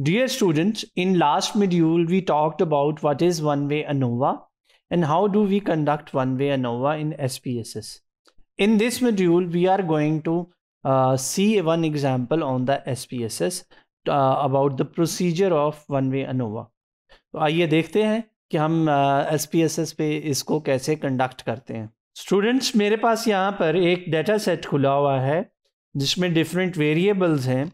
Dear students, in last module we talked about what is one-way ANOVA and how do we conduct one-way ANOVA in SPSS. In this module we are going to uh, see one example on the SPSS uh, about the procedure of one-way ANOVA. तो आइए देखते हैं कि हम S P S S पे इसको कैसे conduct करते हैं स्टूडेंट्स मेरे पास यहाँ पर एक डेटा सेट खुला हुआ है जिसमें डिफरेंट वेरिएबल्स हैं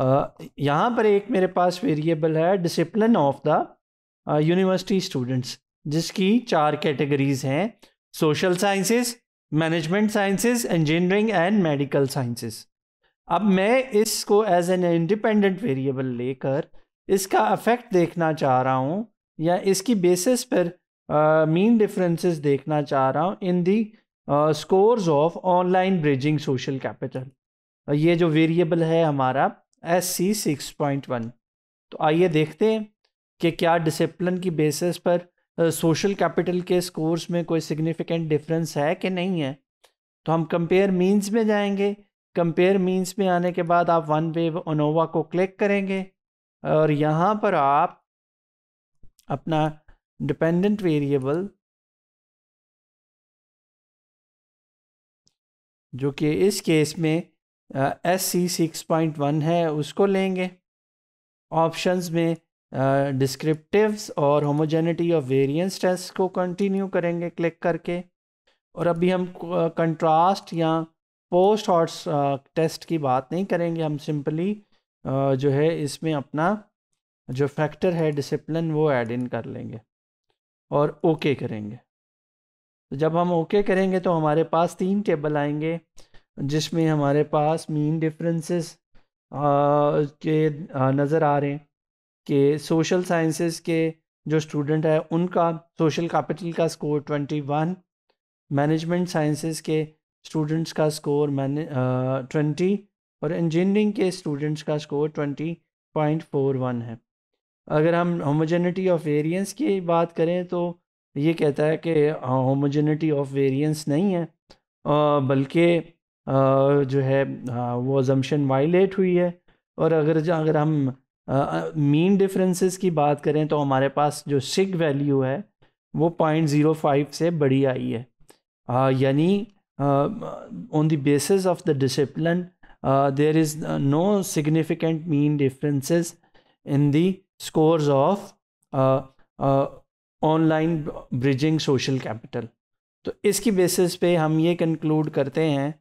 यहाँ पर एक मेरे पास वेरिएबल है discipline of the university students जिसकी चार कैटेगरीज हैं social sciences management sciences engineering and medical sciences अब मैं इसको एज एन इंडिपेंडेंट वेरिएबल लेकर इसका अफेक्ट देखना चाह रहा हूँ या इसकी बेसिस पर मीन uh, डिफरेंसेस देखना चाह रहा हूँ in the scores of online bridging social capital ये जो वेरिएबल है हमारा S C six point one तो आइए देखते हैं कि क्या डिसिप्लिन की बेसिस पर सोशल कैपिटल के स्कोर्स में कोई सिग्निफिकेंट डिफरेंस है कि नहीं है तो हम कंपेयर मींस में जाएंगे कंपेयर मींस में आने के बाद आप वन वे ओनोवा को क्लिक करेंगे और यहाँ पर आप अपना डिपेंडेंट वेरिएबल जो कि इस केस में S C six point one है उसको लेंगे ऑप्शंस में डिस्क्रिप्टिव्स uh, और होमोजेनिटी ऑफ वेरिएंस टेस्ट को कंटिन्यू करेंगे क्लिक करके और अभी हम कंट्रास्ट uh, या पोस्ट हॉट्स टेस्ट की बात नहीं करेंगे हम सिंपली uh, जो है इसमें अपना जो फैक्टर है डिसिप्लिन वो ऐड इन कर लेंगे और ओके okay करेंगे तो जब हम ओके okay करेंगे तो हमारे पास तीन टेबल आएंगे जिसमें हमारे पास मीन डिफरेंसेस के नज़र आ रहे हैं कि सोशल साइंसेस के जो स्टूडेंट है उनका सोशल कैपिटल का score twenty one management sciences के स्टूडेंट्स का स्कोर मैने ट्वेंटी और इंजीनियरिंग के स्टूडेंट्स का score twenty point four one है अगर हम होमोजेनिटी ऑफ वेरिएंस की बात करें तो ये कहता है कि होमोजेनिटी ऑफ वेरिएंस नहीं है बल्कि जो है वो अजम्पन वाइलेट हुई है और अगर अगर हम मीन डिफरेंसेस की बात करें तो हमारे पास जो सिग वैल्यू है वो पॉइंट ज़ीरो फाइव से बड़ी आई है यानी on the basis of the discipline there is no significant mean differences in the scores of online bridging social capital तो इसकी बेसिस पे हम ये कंक्लूड करते हैं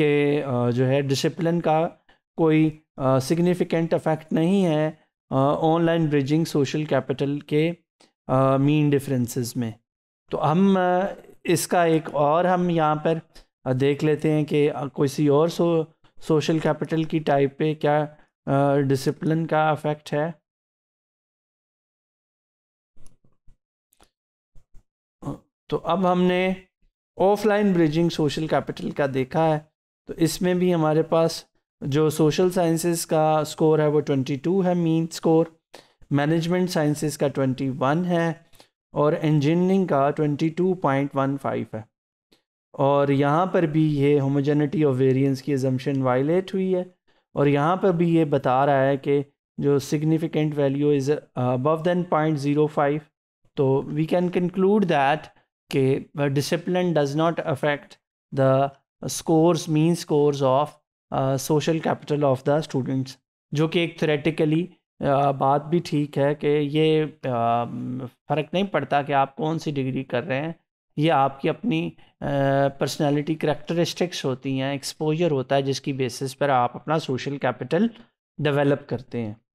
के जो है डिसिप्लिन का कोई सिग्निफिकेंट इफ़ेक्ट नहीं है ऑनलाइन ब्रिजिंग सोशल कैपिटल के मीन डिफरेंसेस में तो हम इसका एक और हम यहाँ पर देख लेते हैं कि किसी और सो सोशल कैपिटल की टाइप पे क्या डिसिप्लिन का अफेक्ट है तो अब हमने ऑफलाइन ब्रिजिंग सोशल कैपिटल का देखा है तो इसमें भी हमारे पास जो सोशल साइंसेस का स्कोर है वो 22 है मीन स्कोर मैनेजमेंट साइंसेस का 21 है और इंजीनियरिंग का 22.15 है और यहाँ पर भी ये होमोजेनिटी ऑफ वेरिएंस की एजम्पन वायलेट हुई है और यहाँ पर भी ये बता रहा है कि जो significant value is above than point zero five तो वी कैन कंक्लूड दैट के discipline does not affect the scores mean scores of social capital of the students जो कि एक थ्रेटिकली uh, बात भी ठीक है कि ये um, फ़र्क नहीं पड़ता कि आप कौन सी डिग्री कर रहे हैं ये आपकी अपनी पर्सनालिटी uh, करेक्टरिस्टिक्स होती हैं एक्सपोजर होता है जिसकी बेसिस पर आप अपना सोशल कैपिटल डेवलप करते हैं